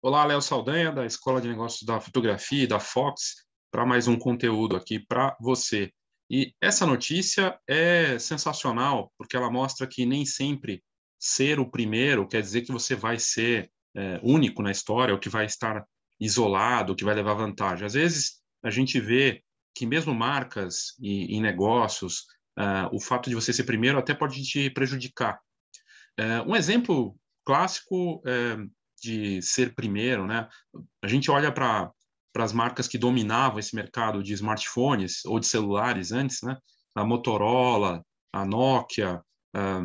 Olá, Léo Saldanha, da Escola de Negócios da Fotografia e da Fox, para mais um conteúdo aqui para você. E essa notícia é sensacional, porque ela mostra que nem sempre ser o primeiro quer dizer que você vai ser é, único na história, ou que vai estar isolado, que vai levar vantagem. Às vezes, a gente vê que mesmo marcas e, e negócios, uh, o fato de você ser primeiro até pode te prejudicar. Uh, um exemplo clássico uh, de ser primeiro, né? A gente olha para as marcas que dominavam esse mercado de smartphones ou de celulares antes, né? A Motorola, a Nokia, a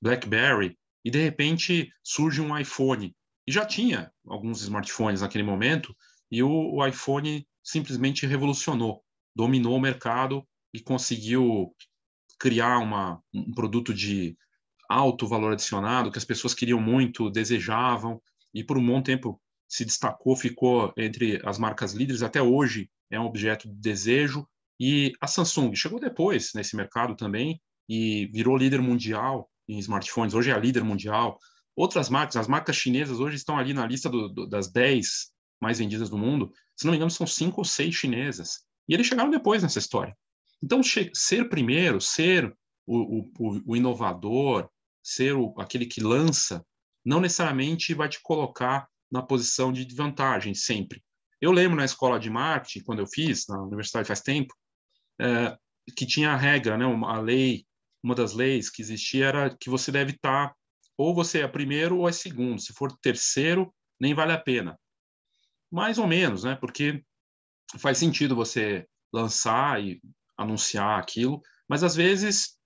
BlackBerry, e de repente surge um iPhone. E já tinha alguns smartphones naquele momento, e o, o iPhone simplesmente revolucionou, dominou o mercado e conseguiu criar uma, um produto de alto valor adicionado que as pessoas queriam muito, desejavam, e por um bom tempo se destacou, ficou entre as marcas líderes, até hoje é um objeto de desejo. E a Samsung chegou depois nesse mercado também e virou líder mundial em smartphones, hoje é a líder mundial. Outras marcas, as marcas chinesas hoje estão ali na lista do, do, das 10 mais vendidas do mundo, se não me engano, são cinco ou seis chinesas. E eles chegaram depois nessa história. Então, ser primeiro, ser o, o, o inovador, ser o, aquele que lança não necessariamente vai te colocar na posição de vantagem sempre. Eu lembro na escola de marketing, quando eu fiz, na universidade faz tempo, é, que tinha a regra, né, uma a lei, uma das leis que existia era que você deve estar, ou você é primeiro ou é segundo, se for terceiro, nem vale a pena. Mais ou menos, né, porque faz sentido você lançar e anunciar aquilo, mas às vezes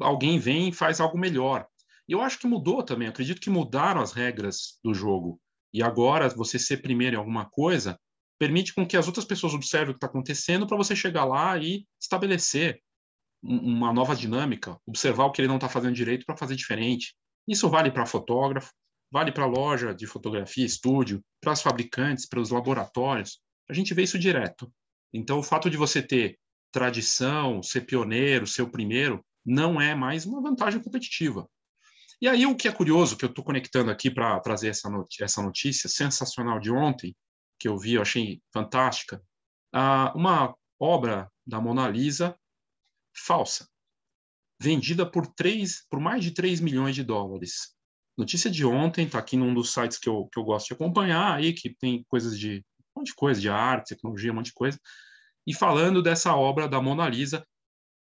alguém vem e faz algo melhor. E eu acho que mudou também, acredito que mudaram as regras do jogo. E agora, você ser primeiro em alguma coisa, permite com que as outras pessoas observem o que está acontecendo para você chegar lá e estabelecer uma nova dinâmica, observar o que ele não está fazendo direito para fazer diferente. Isso vale para fotógrafo, vale para loja de fotografia, estúdio, para os fabricantes, para os laboratórios. A gente vê isso direto. Então, o fato de você ter tradição, ser pioneiro, ser o primeiro, não é mais uma vantagem competitiva. E aí, o que é curioso, que eu estou conectando aqui para trazer essa notícia, essa notícia sensacional de ontem, que eu vi, eu achei fantástica, uma obra da Mona Lisa falsa, vendida por, três por mais de 3 milhões de dólares. Notícia de ontem, está aqui num dos sites que eu, que eu gosto de acompanhar, aí que tem coisas de um monte de coisa, de arte, tecnologia, um monte de coisa, e falando dessa obra da Mona Lisa.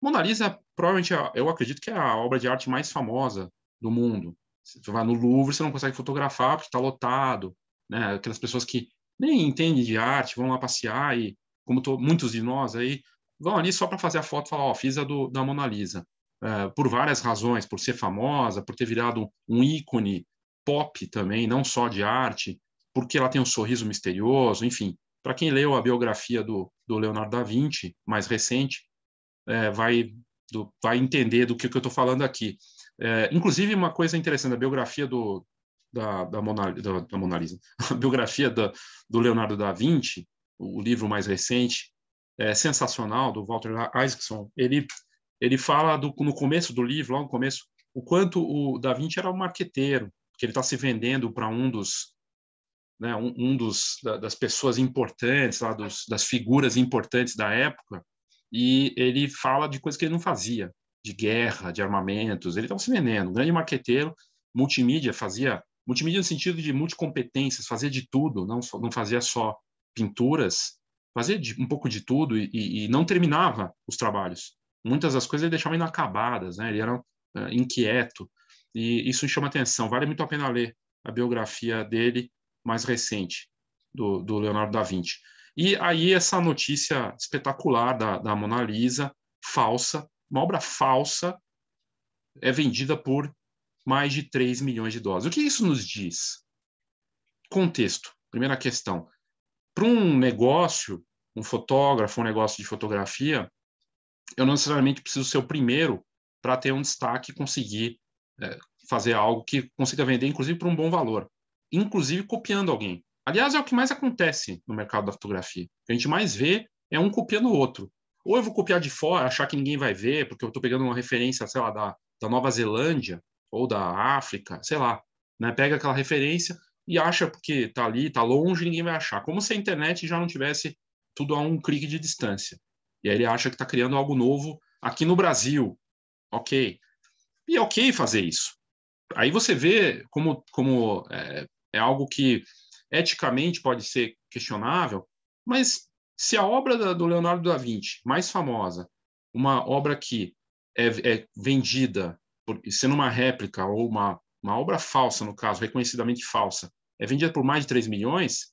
Mona Lisa, provavelmente, é, eu acredito que é a obra de arte mais famosa do mundo. Você vai no Louvre, você não consegue fotografar porque está lotado, né? Aquelas pessoas que nem entendem de arte vão lá passear e, como tô, muitos de nós aí, vão ali só para fazer a foto e falar, ó, oh, fiz a do, da Mona Lisa. É, por várias razões, por ser famosa, por ter virado um ícone pop também, não só de arte, porque ela tem um sorriso misterioso, enfim. Para quem leu a biografia do, do, Leonardo da Vinci, mais recente, é, vai, do, vai entender do que, que eu estou falando aqui. É, inclusive, uma coisa interessante, a biografia do, da, da, Mona, da, da Mona Lisa, a biografia da, do Leonardo da Vinci, o, livro mais recente, é, sensacional, do Walter Isaacson, ele, ele fala do, no começo do livro, lá no começo, o quanto o da Vinci era um marqueteiro, que ele está se vendendo para um dos né, um, um dos, da, das pessoas importantes, lá dos, das figuras importantes da época, e ele fala de coisas que ele não fazia de guerra, de armamentos. Ele estava tá se vendendo, um grande maqueteiro, multimídia, fazia multimídia no sentido de multicompetências, fazia de tudo, não, não fazia só pinturas, fazia de, um pouco de tudo e, e, e, não terminava os trabalhos. Muitas das coisas ele deixava inacabadas, né? ele era uh, inquieto, e isso chama atenção. Vale muito a pena ler a biografia dele mais recente, do, do Leonardo da Vinci. E aí essa notícia espetacular da, da Mona Lisa, falsa, uma obra falsa é vendida por mais de 3 milhões de dólares. O que isso nos diz? Contexto. Primeira questão. Para um negócio, um fotógrafo, um negócio de fotografia, eu não necessariamente preciso ser o primeiro para ter um destaque e conseguir é, fazer algo que consiga vender, inclusive por um bom valor, inclusive copiando alguém. Aliás, é o que mais acontece no mercado da fotografia. O que a gente mais vê é um copiando o outro. Ou eu vou copiar de fora, achar que ninguém vai ver, porque eu estou pegando uma referência, sei lá, da, da Nova Zelândia ou da África, sei lá. Né? Pega aquela referência e acha porque está ali, está longe, ninguém vai achar. Como se a internet já não tivesse tudo a um clique de distância. E aí ele acha que está criando algo novo aqui no Brasil. Ok. E é ok fazer isso. Aí você vê como, como é, é algo que eticamente pode ser questionável, mas se a obra do Leonardo da Vinci, mais famosa, uma obra que é, é vendida, por, sendo uma réplica ou uma, uma obra falsa, no caso, reconhecidamente falsa, é vendida por mais de 3 milhões,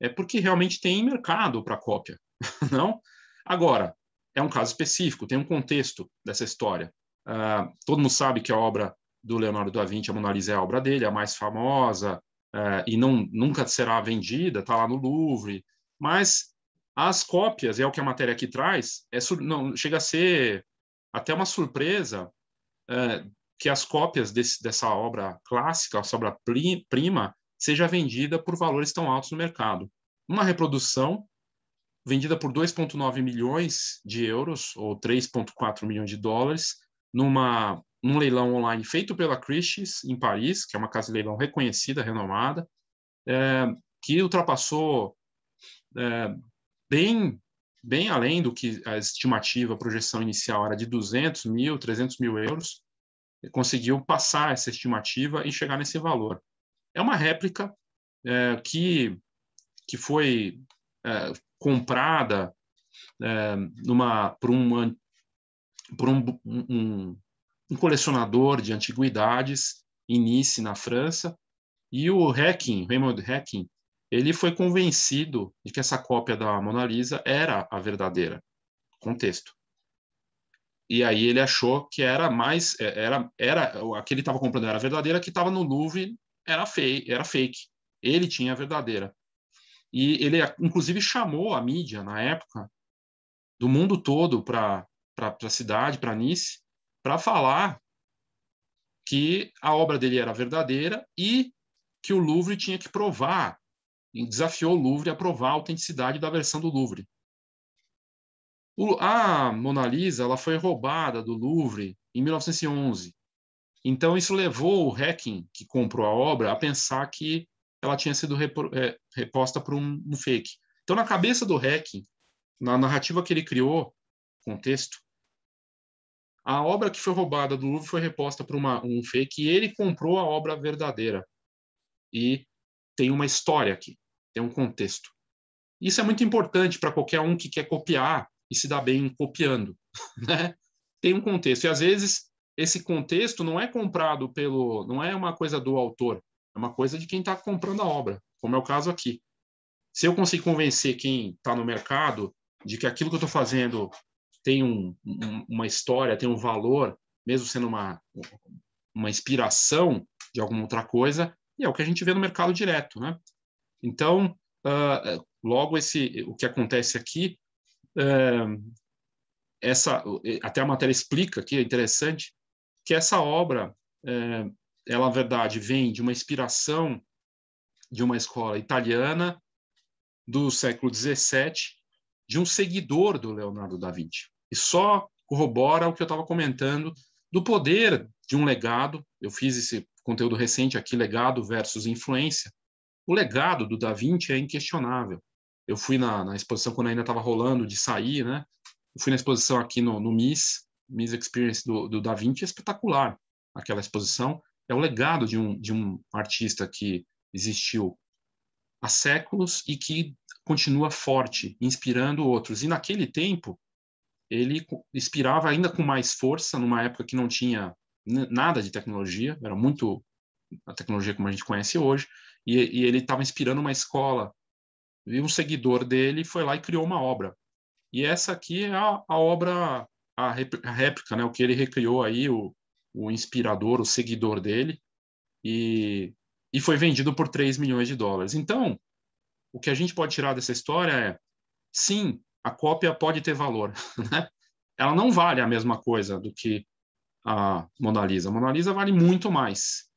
é porque realmente tem mercado para cópia, não? Agora, é um caso específico, tem um contexto dessa história. Uh, todo mundo sabe que a obra do Leonardo da Vinci, a Mona Lisa, é a obra dele, a mais famosa, uh, e não, nunca será vendida, está lá no Louvre, mas as cópias, é o que a matéria aqui traz, é não, chega a ser até uma surpresa é, que as cópias desse, dessa obra clássica, essa obra prima, seja vendida por valores tão altos no mercado. Uma reprodução vendida por 2,9 milhões de euros, ou 3,4 milhões de dólares, numa, num leilão online feito pela Christie's, em Paris, que é uma casa de leilão reconhecida, renomada, é, que ultrapassou é, bem bem além do que a estimativa, a projeção inicial era de 200 mil, 300 mil euros, conseguiu passar essa estimativa e chegar nesse valor. É uma réplica é, que, que foi é, comprada é, numa, por, uma, por um, um, um, colecionador de antiguidades Nice, na França, e o Hacking, Raymond Hacking, ele foi convencido de que essa cópia da Mona Lisa era a verdadeira, contexto. E aí ele achou que era mais é, era era a que ele estava comprando era a verdadeira, que estava no Louvre era fake, era fake. Ele tinha a verdadeira. E ele inclusive chamou a mídia na época do mundo todo para para a cidade, para Nice, para falar que a obra dele era verdadeira e que o Louvre tinha que provar desafiou o Louvre a provar a autenticidade da versão do Louvre. a Mona Lisa ela foi roubada do Louvre em 1911. Então, isso levou o Hacking, que comprou a obra, a pensar que ela tinha sido é, reposta por um, um fake. Então, na cabeça do Hacking, na narrativa que ele criou, contexto, a obra que foi roubada do Louvre foi reposta por uma, um fake e ele comprou a obra verdadeira. E tem uma história aqui tem um contexto. Isso é muito importante para qualquer um que quer copiar e se dá bem copiando. Né? Tem um contexto. E às vezes esse contexto não é comprado pelo. não é uma coisa do autor, é uma coisa de quem está comprando a obra, como é o caso aqui. Se eu conseguir convencer quem está no mercado de que aquilo que eu estou fazendo tem um, um, uma história, tem um valor, mesmo sendo uma, uma inspiração de alguma outra coisa, é o que a gente vê no mercado direto. Né? Então, uh, logo esse, o que acontece aqui, uh, essa, até a matéria explica aqui, é interessante, que essa obra, uh, ela, na verdade, vem de uma inspiração de uma escola italiana do século XVII, de um seguidor do Leonardo da Vinci. E só corrobora o que eu estava comentando do poder de um legado. Eu fiz esse conteúdo recente aqui, legado versus influência o legado do Da Vinci é inquestionável. Eu fui na, na exposição quando ainda estava rolando de sair, né? Eu fui na exposição aqui no, no Miss Experience do, do Da Vinci, é espetacular aquela exposição. É o legado de um, de um artista que existiu há séculos e que continua forte, inspirando outros. E naquele tempo, ele inspirava ainda com mais força, numa época que não tinha nada de tecnologia, era muito a tecnologia como a gente conhece hoje, e, e ele estava inspirando uma escola. E um seguidor dele foi lá e criou uma obra. E essa aqui é a, a obra, a réplica, né? o que ele recriou aí, o, o inspirador, o seguidor dele, e, e foi vendido por 3 milhões de dólares. Então, o que a gente pode tirar dessa história é, sim, a cópia pode ter valor, né? Ela não vale a mesma coisa do que a Mona Lisa. A Mona Lisa vale muito mais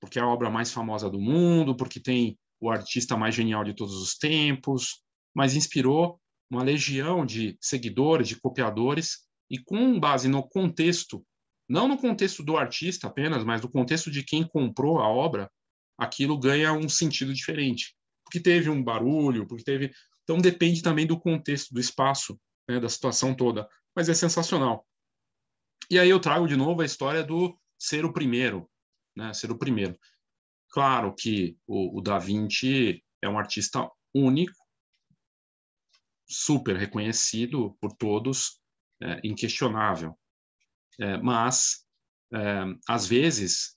porque é a obra mais famosa do mundo, porque tem o artista mais genial de todos os tempos, mas inspirou uma legião de seguidores, de copiadores, e com base no contexto, não no contexto do artista apenas, mas no contexto de quem comprou a obra, aquilo ganha um sentido diferente. Porque teve um barulho, porque teve. Então depende também do contexto, do espaço, né, da situação toda. Mas é sensacional. E aí eu trago de novo a história do ser o primeiro, né, ser o primeiro. Claro que o, o Da Vinci é um artista único, super reconhecido por todos, é, inquestionável. É, mas, é, às vezes,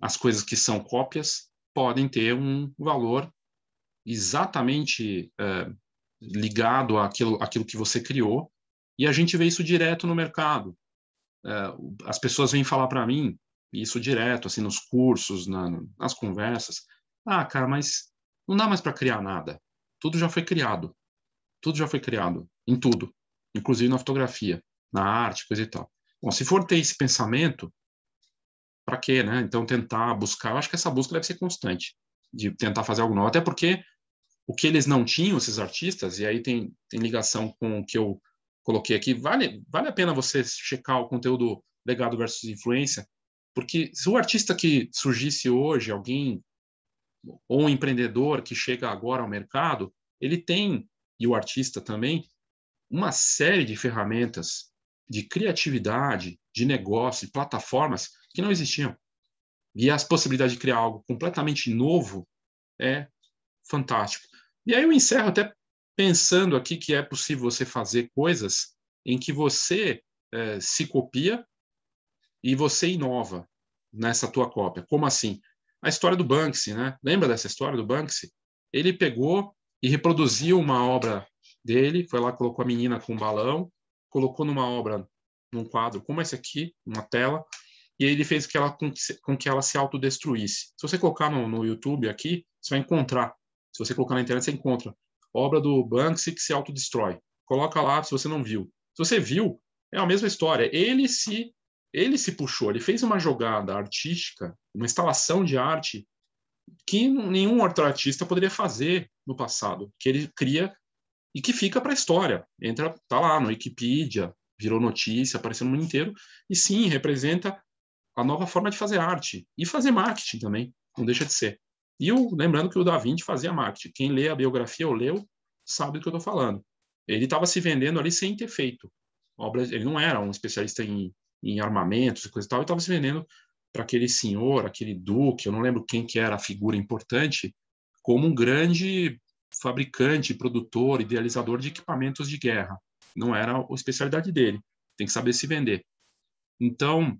as coisas que são cópias podem ter um valor exatamente é, ligado àquilo, àquilo que você criou, e a gente vê isso direto no mercado. É, as pessoas vêm falar para mim, isso direto, assim, nos cursos, na, nas conversas. Ah, cara, mas não dá mais para criar nada. Tudo já foi criado. Tudo já foi criado, em tudo, inclusive na fotografia, na arte, coisa e tal. Bom, se for ter esse pensamento, para quê, né? Então tentar buscar, eu acho que essa busca deve ser constante, de tentar fazer algo novo, até porque o que eles não tinham, esses artistas, e aí tem, tem ligação com o que eu coloquei aqui, vale, vale a pena você checar o conteúdo legado versus influência, porque se o artista que surgisse hoje, alguém, ou um empreendedor que chega agora ao mercado, ele tem, e o artista também, uma série de ferramentas de criatividade, de negócio, de plataformas que não existiam. E as possibilidades de criar algo completamente novo é fantástico. E aí eu encerro até pensando aqui que é possível você fazer coisas em que você eh, se copia e você inova nessa tua cópia. Como assim? A história do Banksy, né? Lembra dessa história do Banksy? Ele pegou e reproduziu uma obra dele, foi lá, colocou a menina com um balão, colocou numa obra, num quadro como esse aqui, uma tela, e ele fez que ela, com, que, com que ela se autodestruísse. Se você colocar no, no YouTube aqui, você vai encontrar. Se você colocar na internet, você encontra. Obra do Banksy que se autodestrói. Coloca lá se você não viu. Se você viu, é a mesma história. Ele se ele se puxou, ele fez uma jogada artística, uma instalação de arte que nenhum outro artista poderia fazer no passado, que ele cria e que fica para a história. Entra, tá lá no Wikipedia, virou notícia, apareceu no mundo inteiro, e sim, representa a nova forma de fazer arte e fazer marketing também, não deixa de ser. E eu, lembrando que o Da Vinci fazia marketing. Quem lê a biografia ou leu, sabe do que eu estou falando. Ele estava se vendendo ali sem ter feito. Obras, ele não era um especialista em em armamentos e coisa e tal, e estava se vendendo para aquele senhor, aquele duque, eu não lembro quem que era a figura importante, como um grande fabricante, produtor, idealizador de equipamentos de guerra. Não era a especialidade dele. Tem que saber se vender. Então,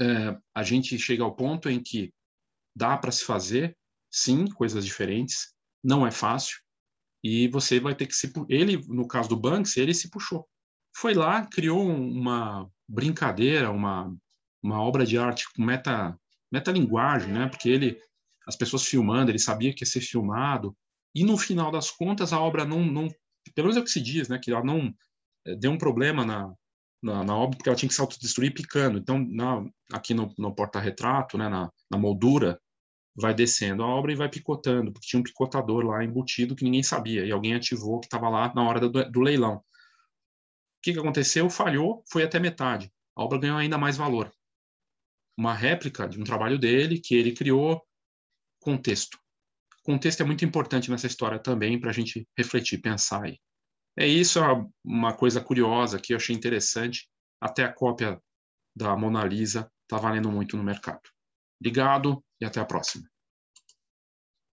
é, a gente chega ao ponto em que dá para se fazer, sim, coisas diferentes. Não é fácil. E você vai ter que se. Ele, no caso do Banks, ele se puxou foi lá, criou uma brincadeira, uma, uma obra de arte com meta, metalinguagem, né? Porque ele, as pessoas filmando, ele sabia que ia ser filmado. E no final das contas, a obra não, não pelo menos é o que se diz, né? Que ela não eh, deu um problema na, na, na obra, porque ela tinha que se autodestruir picando. Então, na, aqui no, no porta-retrato, né? Na, na moldura, vai descendo a obra e vai picotando, porque tinha um picotador lá embutido que ninguém sabia, e alguém ativou que estava lá na hora do, do leilão que, que aconteceu? Falhou, foi até metade. A obra ganhou ainda mais valor. Uma réplica de um trabalho dele que ele criou, contexto. Contexto é muito importante nessa história também para a gente refletir, pensar aí. É isso, é uma coisa curiosa que eu achei interessante. Até a cópia da Mona Lisa está valendo muito no mercado. Obrigado e até a próxima.